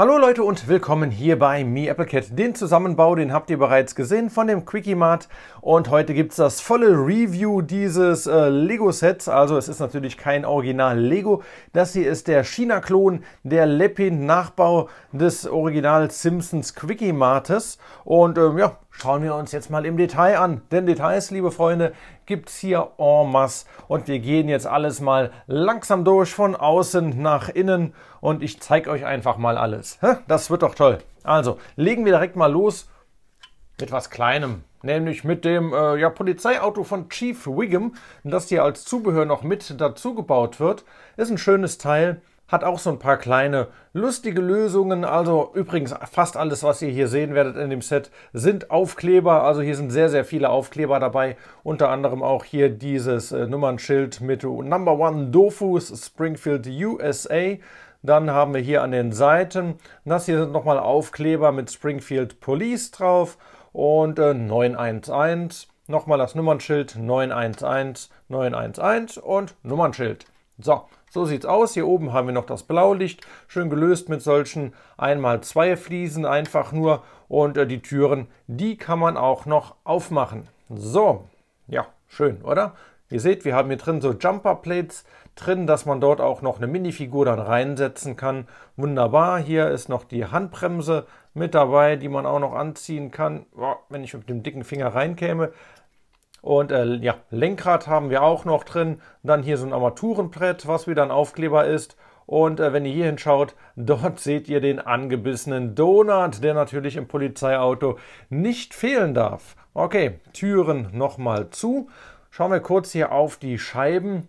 Hallo Leute und willkommen hier bei Mi AppleCat. Den Zusammenbau, den habt ihr bereits gesehen von dem Quickie Mart und heute gibt es das volle Review dieses äh, Lego Sets. Also es ist natürlich kein Original Lego. Das hier ist der China-Klon, der Lepin-Nachbau des Original Simpsons Quickie Martes und ähm, ja, schauen wir uns jetzt mal im Detail an. Denn Details, liebe Freunde, gibt es hier en masse. Und wir gehen jetzt alles mal langsam durch, von außen nach innen. Und ich zeige euch einfach mal alles. Das wird doch toll. Also, legen wir direkt mal los mit was Kleinem. Nämlich mit dem äh, ja, Polizeiauto von Chief Wiggum, das hier als Zubehör noch mit dazu gebaut wird. Ist ein schönes Teil hat auch so ein paar kleine lustige Lösungen. Also übrigens fast alles, was ihr hier sehen werdet in dem Set, sind Aufkleber. Also hier sind sehr, sehr viele Aufkleber dabei. Unter anderem auch hier dieses äh, Nummernschild mit Number One Dofus Springfield USA. Dann haben wir hier an den Seiten, das hier sind nochmal Aufkleber mit Springfield Police drauf und äh, 911. Nochmal das Nummernschild 911, 911 und Nummernschild. So, so sieht's aus. Hier oben haben wir noch das Blaulicht, schön gelöst mit solchen einmal zwei Fliesen einfach nur. Und äh, die Türen, die kann man auch noch aufmachen. So, ja, schön, oder? Ihr seht, wir haben hier drin so Jumperplates drin, dass man dort auch noch eine Minifigur dann reinsetzen kann. Wunderbar, hier ist noch die Handbremse mit dabei, die man auch noch anziehen kann. Boah, wenn ich mit dem dicken Finger reinkäme, und äh, ja, Lenkrad haben wir auch noch drin. Dann hier so ein Armaturenbrett, was wieder ein Aufkleber ist. Und äh, wenn ihr hier hinschaut, dort seht ihr den angebissenen Donut, der natürlich im Polizeiauto nicht fehlen darf. Okay, Türen nochmal zu. Schauen wir kurz hier auf die Scheiben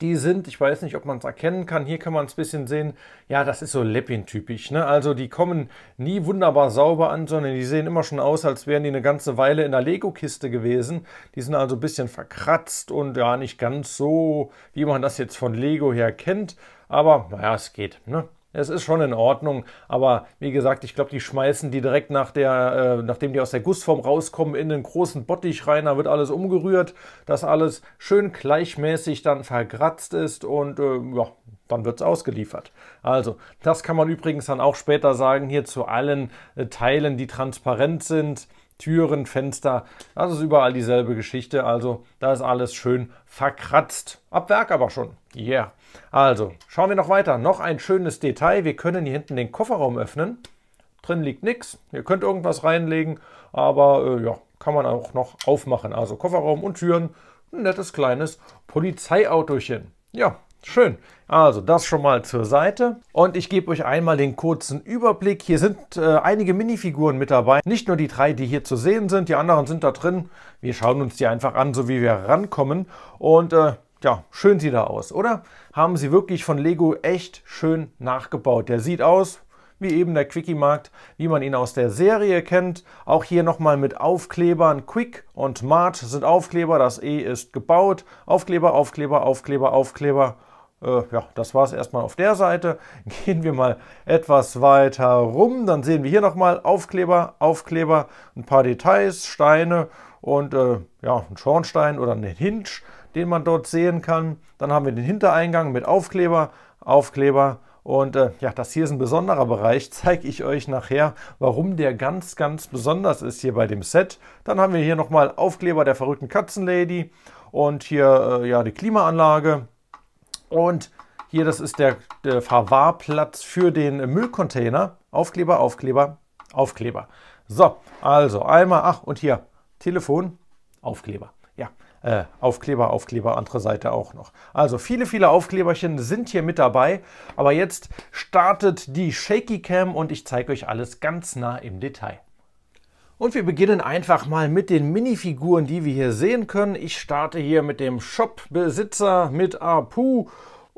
die sind, ich weiß nicht, ob man es erkennen kann, hier kann man es ein bisschen sehen, ja, das ist so leppin typisch Ne? Also die kommen nie wunderbar sauber an, sondern die sehen immer schon aus, als wären die eine ganze Weile in der Lego-Kiste gewesen. Die sind also ein bisschen verkratzt und ja, nicht ganz so, wie man das jetzt von Lego her kennt. Aber naja, es geht. Ne? Es ist schon in Ordnung, aber wie gesagt, ich glaube, die schmeißen die direkt nach der, äh, nachdem die aus der Gussform rauskommen, in den großen Bottich rein. Da wird alles umgerührt, dass alles schön gleichmäßig dann vergratzt ist und äh, ja, dann wird es ausgeliefert. Also, das kann man übrigens dann auch später sagen, hier zu allen äh, Teilen, die transparent sind. Türen, Fenster, das ist überall dieselbe Geschichte. Also, da ist alles schön verkratzt. Ab Werk aber schon. Yeah. Also, schauen wir noch weiter. Noch ein schönes Detail. Wir können hier hinten den Kofferraum öffnen. Drin liegt nichts. Ihr könnt irgendwas reinlegen, aber äh, ja, kann man auch noch aufmachen. Also Kofferraum und Türen. Ein nettes kleines Polizeiautochen. Ja, Schön. Also das schon mal zur Seite. Und ich gebe euch einmal den kurzen Überblick. Hier sind äh, einige Minifiguren mit dabei. Nicht nur die drei, die hier zu sehen sind, die anderen sind da drin. Wir schauen uns die einfach an, so wie wir rankommen. Und äh, ja, schön sieht er aus, oder? Haben sie wirklich von Lego echt schön nachgebaut. Der sieht aus wie eben der Quickie-Markt, wie man ihn aus der Serie kennt. Auch hier nochmal mit Aufklebern. Quick und Mart sind Aufkleber, das E ist gebaut. Aufkleber, Aufkleber, Aufkleber, Aufkleber. Äh, ja, das war es erstmal auf der Seite. Gehen wir mal etwas weiter rum. Dann sehen wir hier nochmal Aufkleber, Aufkleber, ein paar Details, Steine und äh, ja, ein Schornstein oder einen Hinge den man dort sehen kann. Dann haben wir den Hintereingang mit Aufkleber, Aufkleber. Und äh, ja, das hier ist ein besonderer Bereich, zeige ich euch nachher, warum der ganz, ganz besonders ist hier bei dem Set. Dann haben wir hier nochmal Aufkleber der verrückten Katzenlady und hier äh, ja die Klimaanlage. Und hier, das ist der, der Verwahrplatz für den Müllcontainer. Aufkleber, Aufkleber, Aufkleber. So, also einmal, ach und hier, Telefon, Aufkleber. Ja, äh, Aufkleber, Aufkleber, andere Seite auch noch. Also viele, viele Aufkleberchen sind hier mit dabei. Aber jetzt startet die Shaky Cam und ich zeige euch alles ganz nah im Detail. Und wir beginnen einfach mal mit den Minifiguren, die wir hier sehen können. Ich starte hier mit dem Shop-Besitzer mit Apu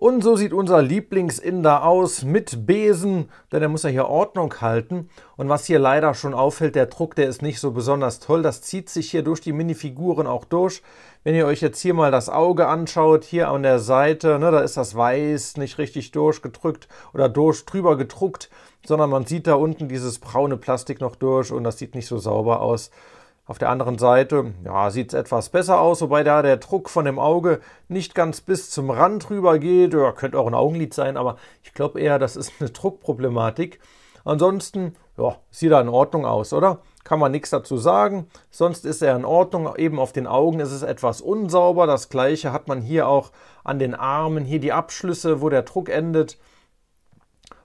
und so sieht unser Lieblingsinder aus mit Besen, denn er muss ja hier Ordnung halten. Und was hier leider schon auffällt, der Druck, der ist nicht so besonders toll. Das zieht sich hier durch die Minifiguren auch durch. Wenn ihr euch jetzt hier mal das Auge anschaut, hier an der Seite, ne, da ist das Weiß nicht richtig durchgedrückt oder durch drüber gedruckt, sondern man sieht da unten dieses braune Plastik noch durch und das sieht nicht so sauber aus. Auf der anderen Seite ja, sieht es etwas besser aus, wobei da der Druck von dem Auge nicht ganz bis zum Rand rüber geht. Ja, könnte auch ein Augenlid sein, aber ich glaube eher, das ist eine Druckproblematik. Ansonsten ja, sieht er in Ordnung aus, oder? Kann man nichts dazu sagen. Sonst ist er in Ordnung. Eben auf den Augen ist es etwas unsauber. Das gleiche hat man hier auch an den Armen. Hier die Abschlüsse, wo der Druck endet.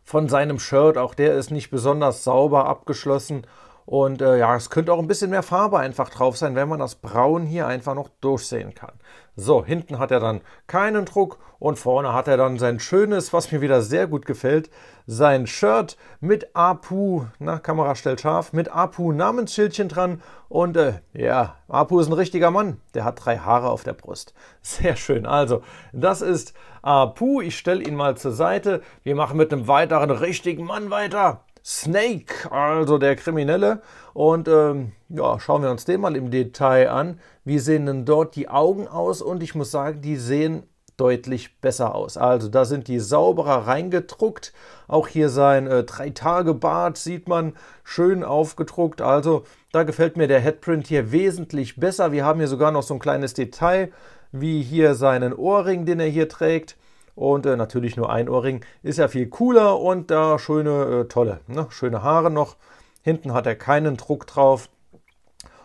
Von seinem Shirt, auch der ist nicht besonders sauber abgeschlossen. Und äh, ja, es könnte auch ein bisschen mehr Farbe einfach drauf sein, wenn man das Braun hier einfach noch durchsehen kann. So, hinten hat er dann keinen Druck und vorne hat er dann sein schönes, was mir wieder sehr gut gefällt, sein Shirt mit Apu, na, Kamera stellt scharf, mit Apu Namensschildchen dran. Und äh, ja, Apu ist ein richtiger Mann, der hat drei Haare auf der Brust. Sehr schön. Also, das ist Apu. Ich stelle ihn mal zur Seite. Wir machen mit einem weiteren richtigen Mann weiter. Snake, also der Kriminelle. Und ähm, ja, schauen wir uns den mal im Detail an. Wie sehen denn dort die Augen aus? Und ich muss sagen, die sehen deutlich besser aus. Also da sind die sauberer reingedruckt. Auch hier sein äh, Drei-Tage-Bart sieht man schön aufgedruckt. Also da gefällt mir der Headprint hier wesentlich besser. Wir haben hier sogar noch so ein kleines Detail, wie hier seinen Ohrring, den er hier trägt und äh, natürlich nur ein Ohrring. Ist ja viel cooler und da äh, schöne, äh, tolle, ne? schöne Haare noch. Hinten hat er keinen Druck drauf.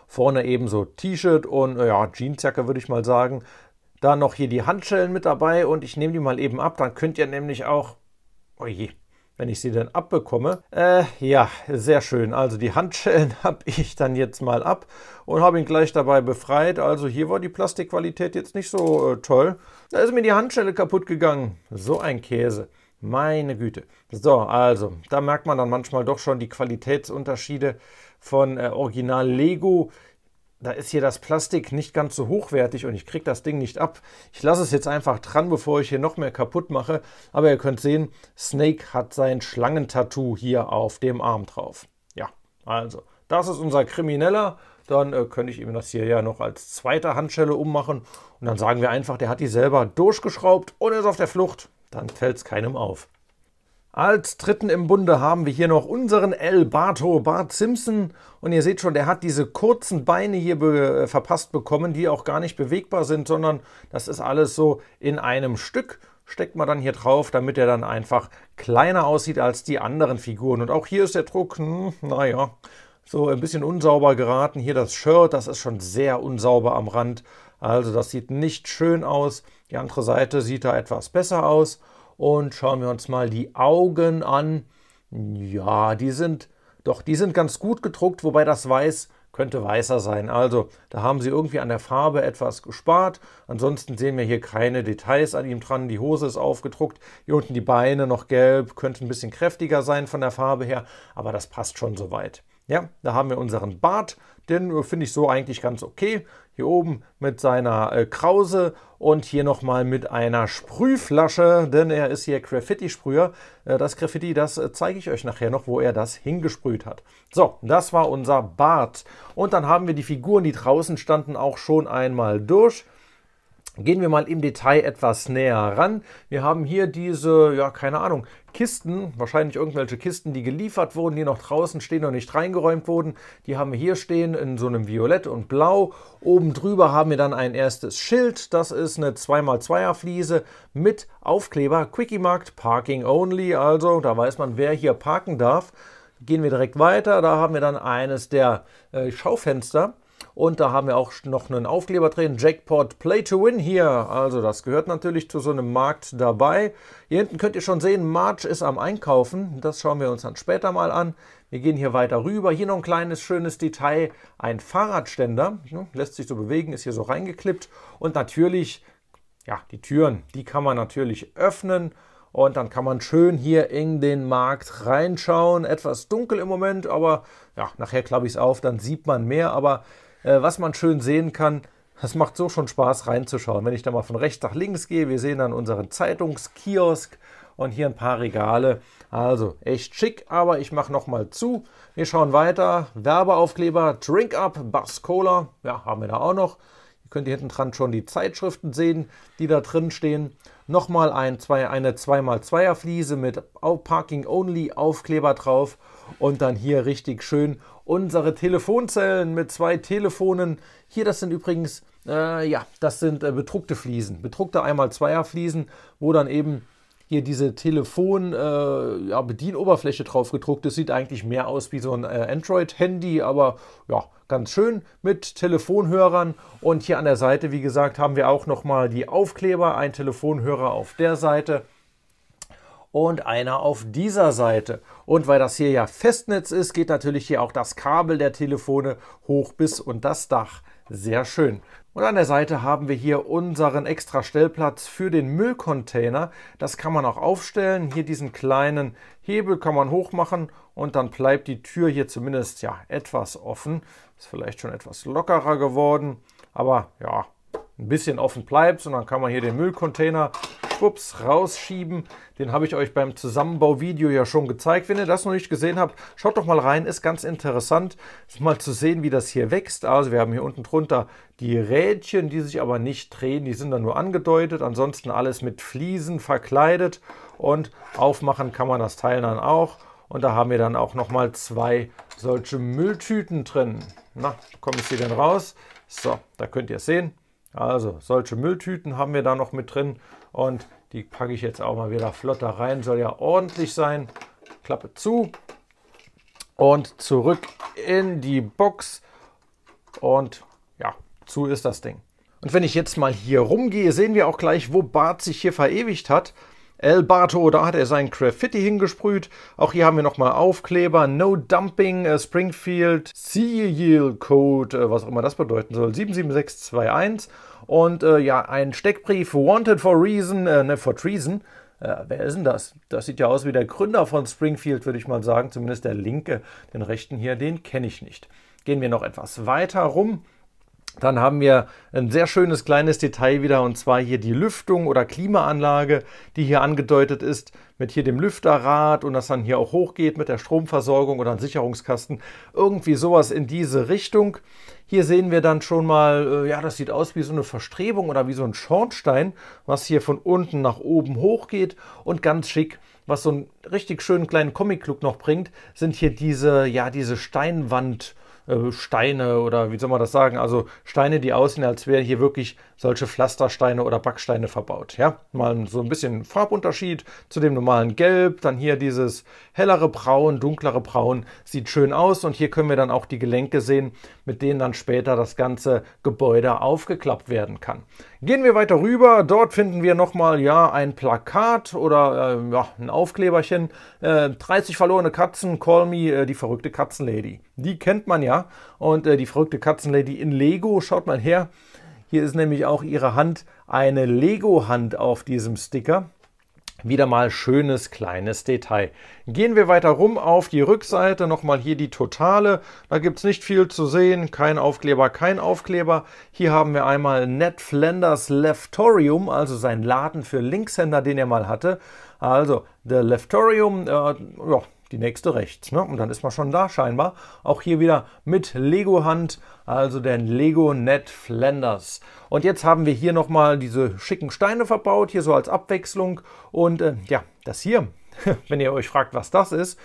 Vorne ebenso T-Shirt und äh, ja, Jeansjacke würde ich mal sagen. Dann noch hier die Handschellen mit dabei und ich nehme die mal eben ab. Dann könnt ihr nämlich auch, oh wenn ich sie dann abbekomme. Äh, ja, sehr schön. Also die Handschellen habe ich dann jetzt mal ab und habe ihn gleich dabei befreit. Also hier war die Plastikqualität jetzt nicht so äh, toll. Da ist mir die Handschelle kaputt gegangen. So ein Käse. Meine Güte. So, also, da merkt man dann manchmal doch schon die Qualitätsunterschiede von äh, Original Lego. Da ist hier das Plastik nicht ganz so hochwertig und ich kriege das Ding nicht ab. Ich lasse es jetzt einfach dran, bevor ich hier noch mehr kaputt mache. Aber ihr könnt sehen, Snake hat sein Schlangentattoo hier auf dem Arm drauf. Ja, also, das ist unser Krimineller dann äh, könnte ich ihm das hier ja noch als zweite Handschelle ummachen. Und dann sagen wir einfach, der hat die selber durchgeschraubt und ist auf der Flucht. Dann fällt es keinem auf. Als dritten im Bunde haben wir hier noch unseren El Bato Bart Simpson. Und ihr seht schon, der hat diese kurzen Beine hier be äh, verpasst bekommen, die auch gar nicht bewegbar sind, sondern das ist alles so in einem Stück. Steckt man dann hier drauf, damit er dann einfach kleiner aussieht als die anderen Figuren. Und auch hier ist der Druck, hm, naja, so ein bisschen unsauber geraten. Hier das Shirt, das ist schon sehr unsauber am Rand. Also das sieht nicht schön aus. Die andere Seite sieht da etwas besser aus. Und schauen wir uns mal die Augen an. Ja, die sind doch, die sind ganz gut gedruckt, wobei das Weiß könnte weißer sein. Also da haben sie irgendwie an der Farbe etwas gespart. Ansonsten sehen wir hier keine Details an ihm dran. Die Hose ist aufgedruckt. Hier unten die Beine noch gelb, könnte ein bisschen kräftiger sein von der Farbe her, aber das passt schon soweit. Ja, da haben wir unseren Bart, den äh, finde ich so eigentlich ganz okay. Hier oben mit seiner äh, Krause und hier nochmal mit einer Sprühflasche, denn er ist hier Graffiti-Sprüher. Äh, das Graffiti, das äh, zeige ich euch nachher noch, wo er das hingesprüht hat. So, das war unser Bart. Und dann haben wir die Figuren, die draußen standen, auch schon einmal durch. Gehen wir mal im Detail etwas näher ran. Wir haben hier diese, ja, keine Ahnung, Kisten, wahrscheinlich irgendwelche Kisten, die geliefert wurden, die noch draußen stehen und nicht reingeräumt wurden. Die haben wir hier stehen in so einem Violett und Blau. Oben drüber haben wir dann ein erstes Schild. Das ist eine 2x2er Fliese mit Aufkleber Quickie Markt Parking Only. Also da weiß man, wer hier parken darf. Gehen wir direkt weiter. Da haben wir dann eines der äh, Schaufenster und da haben wir auch noch einen Aufkleber drin, Jackpot Play to Win hier. Also das gehört natürlich zu so einem Markt dabei. Hier hinten könnt ihr schon sehen, March ist am Einkaufen. Das schauen wir uns dann später mal an. Wir gehen hier weiter rüber. Hier noch ein kleines schönes Detail, ein Fahrradständer. Ne, lässt sich so bewegen, ist hier so reingeklippt. Und natürlich, ja, die Türen, die kann man natürlich öffnen. Und dann kann man schön hier in den Markt reinschauen. Etwas dunkel im Moment, aber ja, nachher klappe ich es auf, dann sieht man mehr. Aber äh, was man schön sehen kann. Das macht so schon Spaß reinzuschauen. Wenn ich da mal von rechts nach links gehe, wir sehen dann unseren Zeitungskiosk und hier ein paar Regale. Also echt schick, aber ich mache nochmal zu. Wir schauen weiter. Werbeaufkleber, Drink Up, Bass Cola. Ja, haben wir da auch noch. Ihr könnt hier hinten dran schon die Zeitschriften sehen, die da drin stehen. Nochmal ein, zwei, eine 2x2er Fliese mit Parking Only Aufkleber drauf und dann hier richtig schön unsere Telefonzellen mit zwei Telefonen. Hier, das sind übrigens, äh, ja, das sind äh, bedruckte Fliesen, bedruckte einmal zweier Fliesen, wo dann eben hier diese Telefon-Bedienoberfläche äh, ja, drauf gedruckt ist. Sieht eigentlich mehr aus wie so ein äh, Android-Handy, aber ja, ganz schön mit Telefonhörern. Und hier an der Seite, wie gesagt, haben wir auch nochmal die Aufkleber, ein Telefonhörer auf der Seite und einer auf dieser Seite. Und weil das hier ja Festnetz ist, geht natürlich hier auch das Kabel der Telefone hoch bis und das Dach. Sehr schön. Und an der Seite haben wir hier unseren extra Stellplatz für den Müllcontainer. Das kann man auch aufstellen. Hier diesen kleinen Hebel kann man hochmachen und dann bleibt die Tür hier zumindest ja etwas offen. Ist vielleicht schon etwas lockerer geworden, aber ja, ein bisschen offen bleibt und dann kann man hier den Müllcontainer schwupps rausschieben. Den habe ich euch beim Zusammenbau-Video ja schon gezeigt. Wenn ihr das noch nicht gesehen habt, schaut doch mal rein. Ist ganz interessant, mal zu sehen, wie das hier wächst. Also wir haben hier unten drunter die Rädchen, die sich aber nicht drehen. Die sind dann nur angedeutet. Ansonsten alles mit Fliesen verkleidet. Und aufmachen kann man das Teil dann auch. Und da haben wir dann auch nochmal zwei solche Mülltüten drin. Na, kommen sie denn raus? So, da könnt ihr es sehen. Also solche Mülltüten haben wir da noch mit drin und die packe ich jetzt auch mal wieder flotter rein. Soll ja ordentlich sein. Klappe zu und zurück in die Box und ja, zu ist das Ding. Und wenn ich jetzt mal hier rumgehe, sehen wir auch gleich, wo Bart sich hier verewigt hat. El Bato, da hat er sein Graffiti hingesprüht. Auch hier haben wir nochmal Aufkleber, No Dumping, äh, Springfield, Seal Code, äh, was auch immer das bedeuten soll, 77621. Und äh, ja, ein Steckbrief, Wanted for Reason, äh, ne, for Treason. Äh, wer ist denn das? Das sieht ja aus wie der Gründer von Springfield, würde ich mal sagen. Zumindest der linke, den rechten hier, den kenne ich nicht. Gehen wir noch etwas weiter rum. Dann haben wir ein sehr schönes kleines Detail wieder und zwar hier die Lüftung oder Klimaanlage, die hier angedeutet ist mit hier dem Lüfterrad und das dann hier auch hochgeht mit der Stromversorgung oder einem Sicherungskasten. Irgendwie sowas in diese Richtung. Hier sehen wir dann schon mal, äh, ja, das sieht aus wie so eine Verstrebung oder wie so ein Schornstein, was hier von unten nach oben hochgeht und ganz schick was so einen richtig schönen kleinen Comic-Look noch bringt, sind hier diese, ja, diese Steinwand- äh, Steine oder wie soll man das sagen? Also Steine, die aussehen, als wären hier wirklich solche Pflastersteine oder Backsteine verbaut. Ja, mal so ein bisschen Farbunterschied zu dem normalen Gelb. Dann hier dieses hellere Braun, dunklere Braun. Sieht schön aus. Und hier können wir dann auch die Gelenke sehen, mit denen dann später das ganze Gebäude aufgeklappt werden kann. Gehen wir weiter rüber. Dort finden wir nochmal ja, ein Plakat oder äh, ja, ein Aufkleberchen. Äh, 30 verlorene Katzen, Call Me, äh, die verrückte Katzenlady. Die kennt man ja. Und äh, die verrückte Katzenlady in Lego, schaut mal her. Hier ist nämlich auch ihre Hand eine Lego-Hand auf diesem Sticker. Wieder mal schönes kleines Detail. Gehen wir weiter rum auf die Rückseite, nochmal hier die totale. Da gibt es nicht viel zu sehen, kein Aufkleber, kein Aufkleber. Hier haben wir einmal Ned Flanders Leftorium, also sein Laden für Linkshänder, den er mal hatte. Also, der Leftorium, äh, ja, die nächste rechts. Ne? Und dann ist man schon da scheinbar. Auch hier wieder mit Lego-Hand, also den Lego Net Flanders. Und jetzt haben wir hier nochmal diese schicken Steine verbaut, hier so als Abwechslung. Und äh, ja, das hier, wenn ihr euch fragt, was das ist,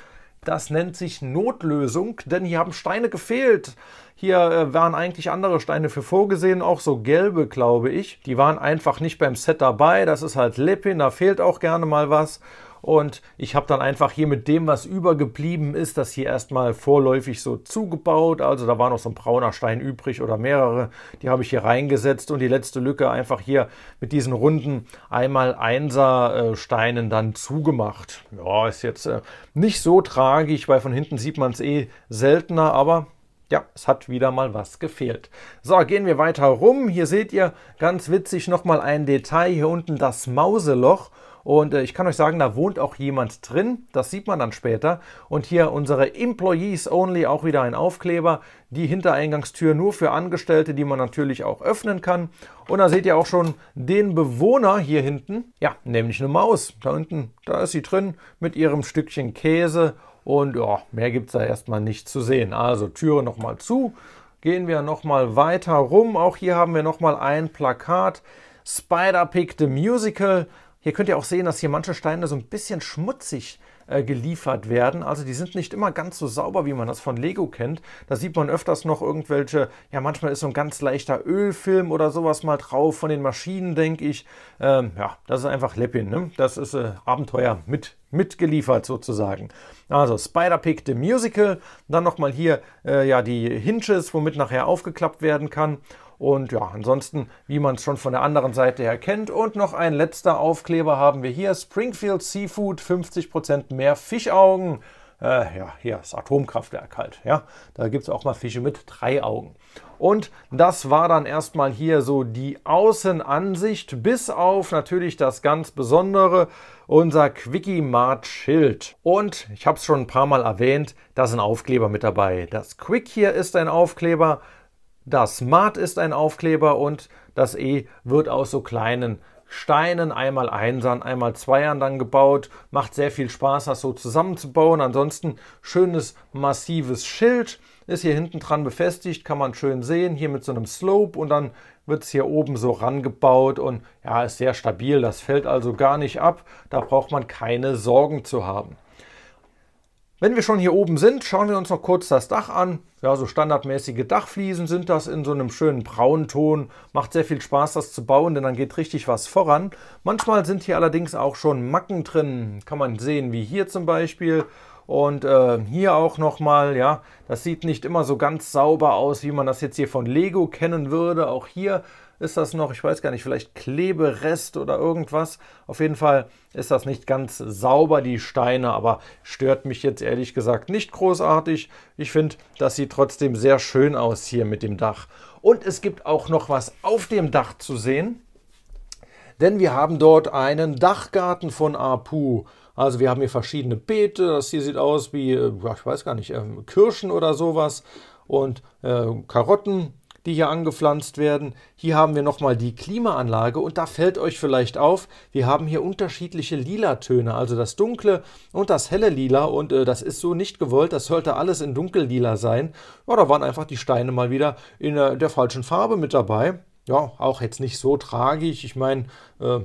das nennt sich Notlösung, denn hier haben Steine gefehlt. Hier äh, waren eigentlich andere Steine für vorgesehen, auch so gelbe, glaube ich. Die waren einfach nicht beim Set dabei. Das ist halt Lippin, da fehlt auch gerne mal was. Und ich habe dann einfach hier mit dem, was übergeblieben ist, das hier erstmal vorläufig so zugebaut. Also da war noch so ein brauner Stein übrig oder mehrere. Die habe ich hier reingesetzt und die letzte Lücke einfach hier mit diesen runden einmal Einser Steinen dann zugemacht. Ja, ist jetzt äh, nicht so tragisch, weil von hinten sieht man es eh seltener, aber ja, es hat wieder mal was gefehlt. So, gehen wir weiter rum. Hier seht ihr ganz witzig nochmal ein Detail. Hier unten das Mauseloch. Und äh, ich kann euch sagen, da wohnt auch jemand drin. Das sieht man dann später. Und hier unsere Employees Only, auch wieder ein Aufkleber. Die Hintereingangstür nur für Angestellte, die man natürlich auch öffnen kann. Und da seht ihr auch schon den Bewohner hier hinten. Ja, nämlich eine Maus. Da hinten, da ist sie drin mit ihrem Stückchen Käse. Und ja, mehr gibt es da erstmal nicht zu sehen. Also Türe nochmal zu. Gehen wir nochmal weiter rum. Auch hier haben wir nochmal ein Plakat. Spider Pig the Musical. Hier könnt ihr auch sehen, dass hier manche Steine so ein bisschen schmutzig äh, geliefert werden. Also die sind nicht immer ganz so sauber, wie man das von Lego kennt. Da sieht man öfters noch irgendwelche, ja manchmal ist so ein ganz leichter Ölfilm oder sowas mal drauf von den Maschinen, denke ich. Ähm, ja, das ist einfach Leppin. Ne? Das ist äh, Abenteuer mit mitgeliefert sozusagen. Also Spider-Pig The Musical, dann nochmal hier äh, ja die Hinges, womit nachher aufgeklappt werden kann und ja, ansonsten, wie man es schon von der anderen Seite her kennt. Und noch ein letzter Aufkleber haben wir hier. Springfield Seafood, 50% mehr Fischaugen. Äh, ja, hier ist Atomkraftwerk halt. Ja, da gibt es auch mal Fische mit drei Augen. Und das war dann erstmal hier so die Außenansicht, bis auf natürlich das ganz Besondere, unser Quickie Mart Schild. Und ich habe es schon ein paar Mal erwähnt, da sind Aufkleber mit dabei. Das Quick hier ist ein Aufkleber, das Mat ist ein Aufkleber und das E wird aus so kleinen Steinen, einmal Einsern, einmal Zweiern dann gebaut. Macht sehr viel Spaß, das so zusammenzubauen. Ansonsten schönes massives Schild ist hier hinten dran befestigt, kann man schön sehen, hier mit so einem Slope und dann wird es hier oben so rangebaut und ja, ist sehr stabil, das fällt also gar nicht ab, da braucht man keine Sorgen zu haben. Wenn wir schon hier oben sind, schauen wir uns noch kurz das Dach an. Ja, so standardmäßige Dachfliesen sind das in so einem schönen braunen Ton. Macht sehr viel Spaß, das zu bauen, denn dann geht richtig was voran. Manchmal sind hier allerdings auch schon Macken drin. Kann man sehen, wie hier zum Beispiel. Und äh, hier auch nochmal, ja, das sieht nicht immer so ganz sauber aus, wie man das jetzt hier von Lego kennen würde. Auch hier ist das noch, ich weiß gar nicht, vielleicht Kleberest oder irgendwas. Auf jeden Fall ist das nicht ganz sauber, die Steine, aber stört mich jetzt ehrlich gesagt nicht großartig. Ich finde, das sieht trotzdem sehr schön aus hier mit dem Dach. Und es gibt auch noch was auf dem Dach zu sehen, denn wir haben dort einen Dachgarten von Apu. Also wir haben hier verschiedene Beete, das hier sieht aus wie, äh, ich weiß gar nicht, ähm, Kirschen oder sowas und äh, Karotten die hier angepflanzt werden. Hier haben wir nochmal die Klimaanlage und da fällt euch vielleicht auf, wir haben hier unterschiedliche Lila-Töne, also das dunkle und das helle Lila und äh, das ist so nicht gewollt, das sollte alles in dunkellila sein. Ja, da waren einfach die Steine mal wieder in äh, der falschen Farbe mit dabei. Ja, auch jetzt nicht so tragisch, ich meine... Äh,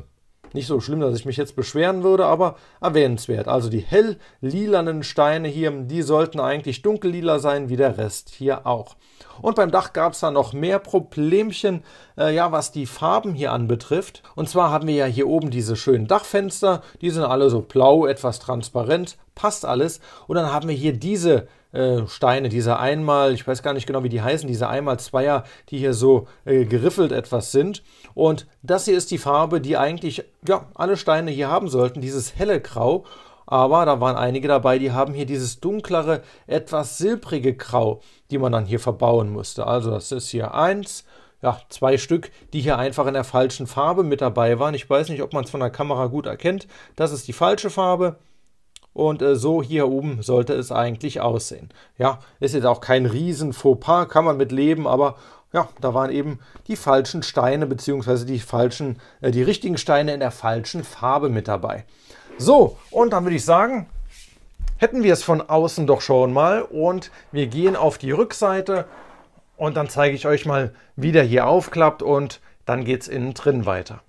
nicht so schlimm, dass ich mich jetzt beschweren würde, aber erwähnenswert. Also die hell lilanen Steine hier, die sollten eigentlich dunkellila sein, wie der Rest hier auch. Und beim Dach gab es da noch mehr Problemchen, äh, ja, was die Farben hier anbetrifft. Und zwar haben wir ja hier oben diese schönen Dachfenster, die sind alle so blau, etwas transparent, passt alles. Und dann haben wir hier diese äh, Steine, diese einmal, ich weiß gar nicht genau, wie die heißen, diese einmal Zweier, die hier so äh, geriffelt etwas sind. Und das hier ist die Farbe, die eigentlich ja, alle Steine hier haben sollten, dieses helle Grau. Aber da waren einige dabei, die haben hier dieses dunklere, etwas silbrige Grau die man dann hier verbauen musste. Also das ist hier eins, ja, zwei Stück, die hier einfach in der falschen Farbe mit dabei waren. Ich weiß nicht, ob man es von der Kamera gut erkennt. Das ist die falsche Farbe. Und äh, so hier oben sollte es eigentlich aussehen. Ja, ist jetzt auch kein riesen Fauxpas, kann man mit leben, aber ja, da waren eben die falschen Steine, beziehungsweise die falschen, äh, die richtigen Steine in der falschen Farbe mit dabei. So, und dann würde ich sagen, hätten wir es von außen doch schon mal. Und wir gehen auf die Rückseite und dann zeige ich euch mal, wie der hier aufklappt und dann geht es innen drin weiter.